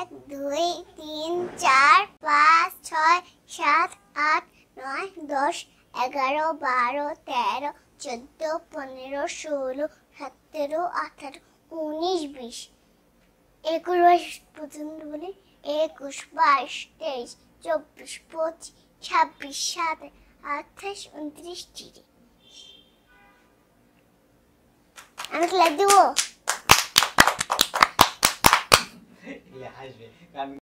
এক দুই তিন চার পাঁচ ছয় সাত আট নয় দশ এগারো বারো তেরো চোদ্দ পনেরো ষোলো সতেরো আঠারো উনিশ বিশ একুশ পর্যন্ত বলি একুশ বাইশ তেইশ চব্বিশ পঁচিশ ছাব্বিশ সাত আঠাশ উনত্রিশ তিরিশ আমি খেলা দেবো 还是干。